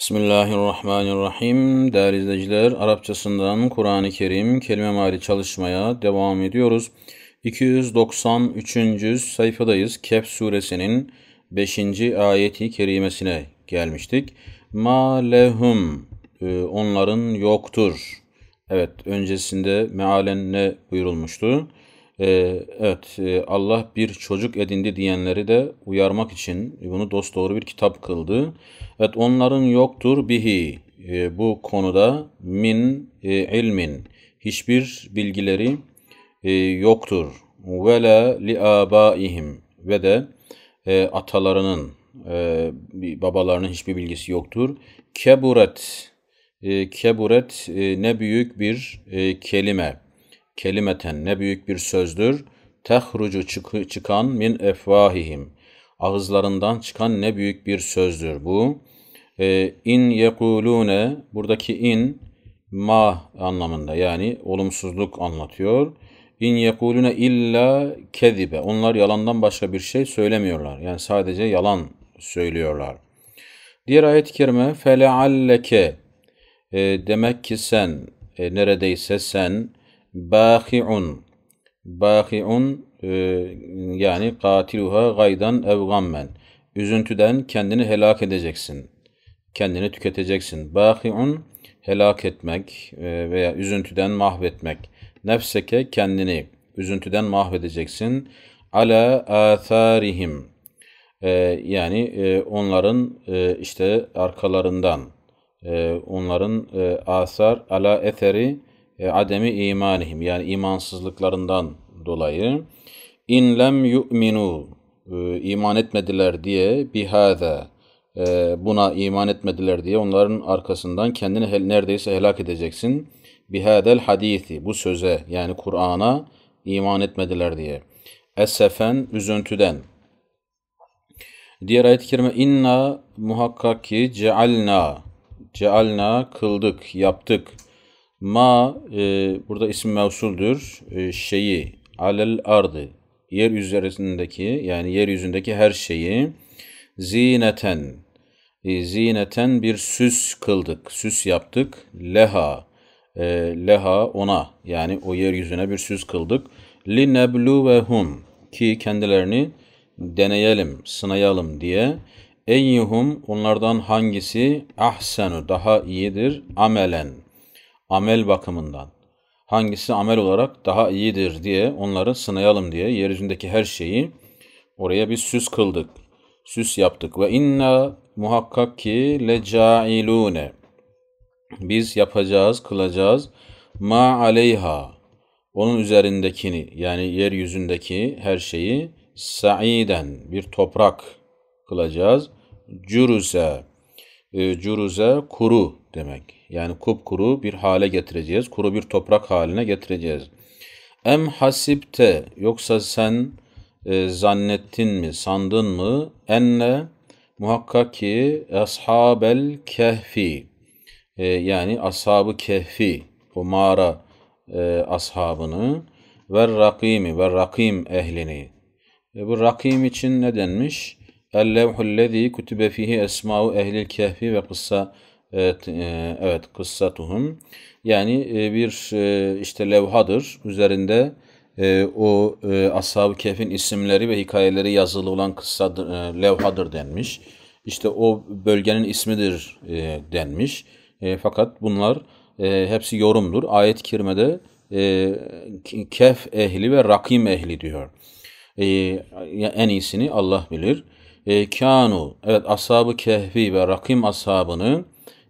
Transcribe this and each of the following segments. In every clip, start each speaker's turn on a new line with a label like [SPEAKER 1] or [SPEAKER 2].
[SPEAKER 1] Bismillahirrahmanirrahim. Değerli izleyiciler, Arapçasından Kur'an-ı Kerim kelime mali çalışmaya devam ediyoruz. 293. sayfadayız. Kehf suresinin 5. ayeti kerimesine gelmiştik. Ma lehum e, onların yoktur. Evet, öncesinde mealen ne buyurulmuştu? Ee, evet e, Allah bir çocuk edindi diyenleri de uyarmak için bunu dost doğru bir kitap kıldı. Evet onların yoktur bihi ee, bu konuda min e, ilmin hiçbir bilgileri e, yoktur. Ve la li abaihim ve de atalarının babalarının hiçbir bilgisi yoktur. Keburet keburet ne büyük bir e, kelime kelimeten ne büyük bir sözdür. Tehrucu çıkan min efvahihim. Ağızlarından çıkan ne büyük bir sözdür bu. E, in yekulune buradaki in ma anlamında yani olumsuzluk anlatıyor. İn yekulune illa kedibe. Onlar yalandan başka bir şey söylemiyorlar. Yani sadece yalan söylüyorlar. Diğer ayet-i kerime felealleke e, ee, demek ki sen e, neredeyse sen Bâhi'un. Bâhi'un e, yani katiluha gaydan evgammen. Üzüntüden kendini helak edeceksin. Kendini tüketeceksin. Bâhi'un helak etmek e, veya üzüntüden mahvetmek. Nefseke kendini üzüntüden mahvedeceksin. Ala atharihim. E, yani e, onların e, işte arkalarından e, onların e, asar ala eteri e, ademi imanihim yani imansızlıklarından dolayı in lem yu'minu e, iman etmediler diye bihaza e, buna iman etmediler diye onların arkasından kendini neredeyse helak edeceksin. Bihadel hadisi bu söze yani Kur'an'a iman etmediler diye. Esefen üzüntüden. Diğer ayet-i kerime inna muhakkak ki cealna cealna kıldık yaptık Ma e, burada isim mevsuldür. E, şeyi alel ardı yer üzerindeki yani yeryüzündeki her şeyi zineten e, zineten bir süs kıldık, süs yaptık. Leha e, leha ona yani o yeryüzüne bir süs kıldık. Li neblu ve hum ki kendilerini deneyelim, sınayalım diye. Eyyuhum onlardan hangisi ahsenu daha iyidir amelen amel bakımından hangisi amel olarak daha iyidir diye onları sınayalım diye yeryüzündeki her şeyi oraya bir süs kıldık. Süs yaptık ve inna muhakkak ki lecailune biz yapacağız, kılacağız ma aleyha onun üzerindekini yani yeryüzündeki her şeyi saiden bir toprak kılacağız. Curuze, ee, curuze kuru demek. Yani kupkuru bir hale getireceğiz. Kuru bir toprak haline getireceğiz. Em hasipte yoksa sen e, zannettin mi, sandın mı? Enne muhakkak ki ashabel kehfi e, yani ashabı kehfi o mağara e, ashabını ve rakimi ve rakim ehlini. E, bu rakim için ne denmiş? El levhullezî kütübe fihi esma'u ehlil kehfi ve kıssa Evet, e, evet kıssatuhum. Yani e, bir e, işte levhadır. Üzerinde e, o e, Ashab-ı Kehf'in isimleri ve hikayeleri yazılı olan kıssadır, e, levhadır denmiş. İşte o bölgenin ismidir e, denmiş. E, fakat bunlar e, hepsi yorumdur. Ayet-i Kerime'de e, Kehf ehli ve Rakim ehli diyor. E, en iyisini Allah bilir. E, kanu, evet Ashab-ı Kehfi ve Rakim ashabını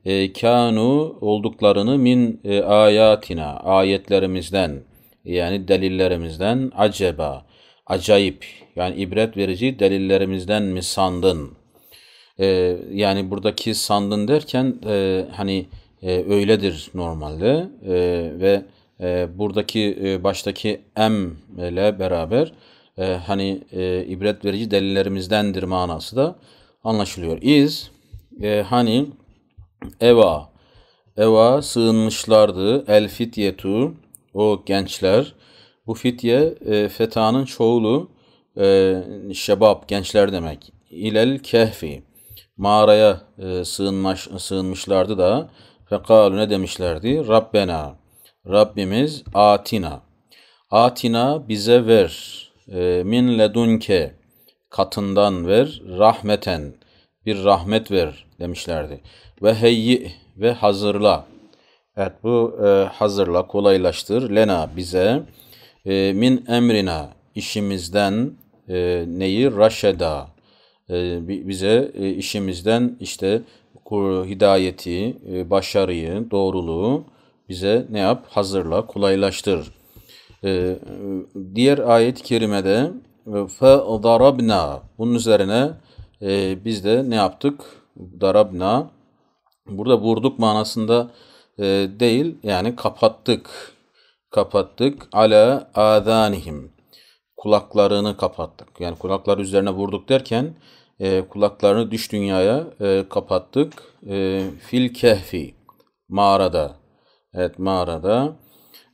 [SPEAKER 1] e, kanu olduklarını min e, ayatina ayetlerimizden yani delillerimizden acaba acayip yani ibret verici delillerimizden mi sandın? E, yani buradaki sandın derken e, hani e, öyledir normalde e, ve e, buradaki e, baştaki em ile beraber e, hani e, ibret verici delillerimizdendir manası da anlaşılıyor. İz e, hani Eva. Eva sığınmışlardı. El fityetu. O gençler. Bu fitye e, fetanın çoğulu e, şebap, gençler demek. İlel kehfi. Mağaraya e, sığınmış, sığınmışlardı da. Fekalu ne demişlerdi? Rabbena. Rabbimiz atina. Atina bize ver. E, min ledunke. Katından ver. Rahmeten. Bir rahmet ver demişlerdi. Ve heyyi ve hazırla. Evet bu e, hazırla kolaylaştır. Lena bize e, min emrina işimizden e, neyi? Raşeda. E, bize e, işimizden işte hidayeti, e, başarıyı, doğruluğu bize ne yap? Hazırla, kolaylaştır. E, diğer ayet-i kerimede e, fe darabna bunun üzerine e, biz de ne yaptık? darabna burada vurduk manasında e, değil yani kapattık. Kapattık ala adanihim. Kulaklarını kapattık. Yani kulaklar üzerine vurduk derken e, kulaklarını düş dünyaya e, kapattık. E, fil kehfi mağarada. Evet mağarada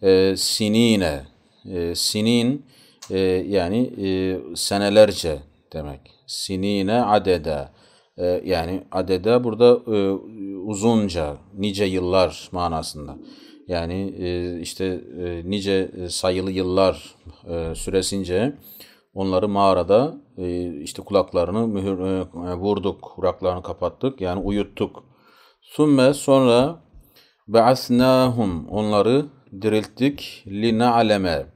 [SPEAKER 1] e, sinine e, sinin e, yani e, senelerce demek. Sinine adede ee, yani adede burada e, uzunca, nice yıllar manasında. Yani e, işte e, nice sayılı yıllar e, süresince onları mağarada e, işte kulaklarını mühür, e, vurduk, kulaklarını kapattık. Yani uyuttuk. Sümme sonra be'asnâhum onları dirilttik li na'leme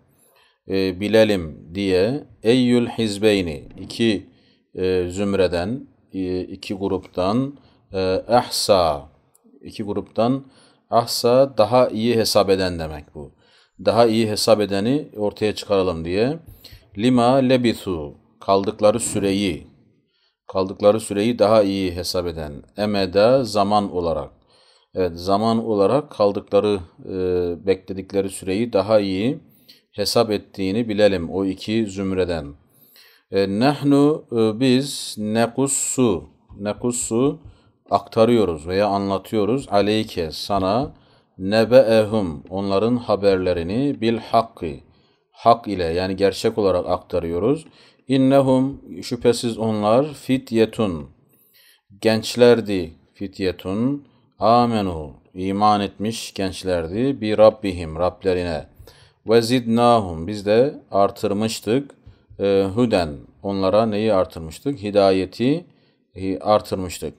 [SPEAKER 1] e, bilelim diye eyyül hizbeyni iki e, zümreden e, iki gruptan e, ehsa iki gruptan ahsa daha iyi hesap eden demek bu. Daha iyi hesap edeni ortaya çıkaralım diye lima lebitu kaldıkları süreyi kaldıkları süreyi daha iyi hesap eden emeda zaman olarak evet zaman olarak kaldıkları e, bekledikleri süreyi daha iyi hesap ettiğini bilelim o iki zümreden. E, nehnu e, biz nekussu, nekussu aktarıyoruz veya anlatıyoruz aleyke sana nebe'ehum onların haberlerini bil hakkı hak ile yani gerçek olarak aktarıyoruz. İnnehum şüphesiz onlar fityetun gençlerdi fityetun amenu iman etmiş gençlerdi bir rabbihim Rablerine ve zidnahum biz de artırmıştık e, huden onlara neyi artırmıştık? Hidayeti e, artırmıştık.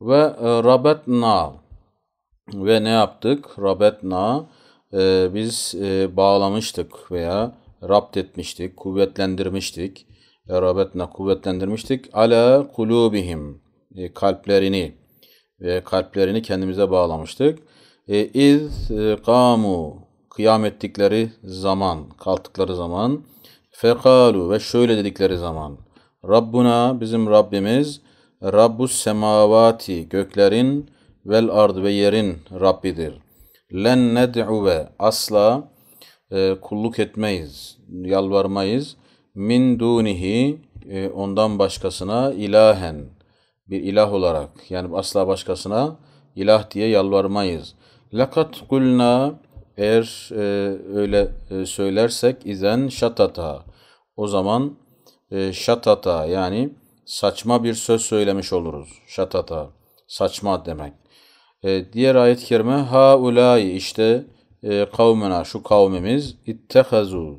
[SPEAKER 1] Ve e, rabetna ve ne yaptık? Rabetna e, biz e, bağlamıştık veya rapt etmiştik, kuvvetlendirmiştik. E, rabetna kuvvetlendirmiştik. Ala kulubihim e, kalplerini ve kalplerini kendimize bağlamıştık. E, iz e, kamu kıyam ettikleri zaman, kalktıkları zaman Fekalu ve şöyle dedikleri zaman Rabbuna bizim Rabbimiz Rabbus semavati göklerin vel ard ve yerin Rabbidir. Len ned'u asla e, kulluk etmeyiz, yalvarmayız. Min dunihi e, ondan başkasına ilahen bir ilah olarak yani asla başkasına ilah diye yalvarmayız. Lekat kulna eğer e, öyle e, söylersek izen şatata o zaman e, şatata yani saçma bir söz söylemiş oluruz. Şatata saçma demek. E, diğer ayet-i kerime ha ulai işte e, kavmena şu kavmimiz ittehazu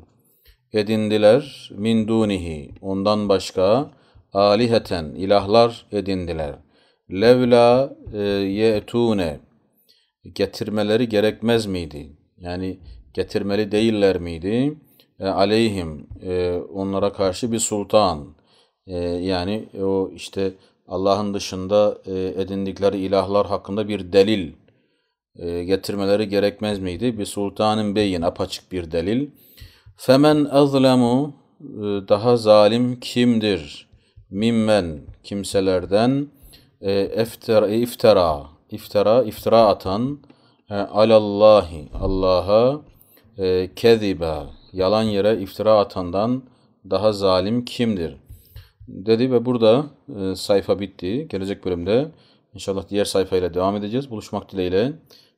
[SPEAKER 1] edindiler min dunihi ondan başka aliheten ilahlar edindiler. Levla e, yetune getirmeleri gerekmez miydi? yani getirmeli değiller miydi? E, aleyhim e, onlara karşı bir sultan e, yani o işte Allah'ın dışında e, edindikleri ilahlar hakkında bir delil e, getirmeleri gerekmez miydi? Bir sultanın beyin apaçık bir delil. Femen azlemu e, daha zalim kimdir? Mimmen kimselerden e, iftira, iftira iftira iftira atan Ha, alallahi Allah'a e, keziba yalan yere iftira atandan daha zalim kimdir? Dedi ve burada e, sayfa bitti. Gelecek bölümde inşallah diğer sayfayla devam edeceğiz. Buluşmak dileğiyle.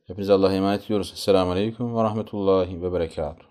[SPEAKER 1] Hepinize Allah'a emanet ediyoruz. Selamun Aleyküm ve Rahmetullahi ve Berekatuhu.